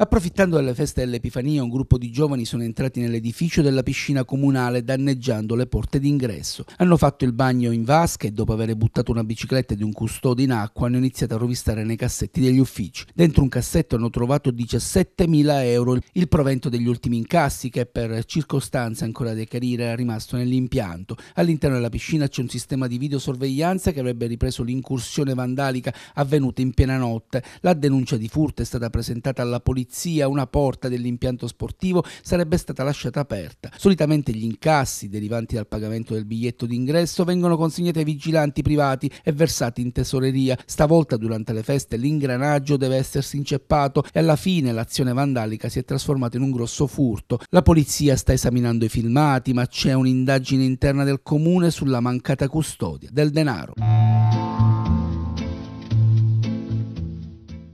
Approfittando delle feste dell'Epifania, un gruppo di giovani sono entrati nell'edificio della piscina comunale danneggiando le porte d'ingresso. Hanno fatto il bagno in vasca e dopo aver buttato una bicicletta di un custode in acqua hanno iniziato a rovistare nei cassetti degli uffici. Dentro un cassetto hanno trovato 17.000 euro, il provento degli ultimi incassi che per circostanze ancora da chiarire era rimasto nell'impianto. All'interno della piscina c'è un sistema di videosorveglianza che avrebbe ripreso l'incursione vandalica avvenuta in piena notte. La denuncia di furto è stata presentata alla polizia pulizia una porta dell'impianto sportivo sarebbe stata lasciata aperta. Solitamente gli incassi derivanti dal pagamento del biglietto d'ingresso vengono consegnati ai vigilanti privati e versati in tesoreria. Stavolta durante le feste l'ingranaggio deve essersi inceppato e alla fine l'azione vandalica si è trasformata in un grosso furto. La polizia sta esaminando i filmati, ma c'è un'indagine interna del comune sulla mancata custodia del denaro.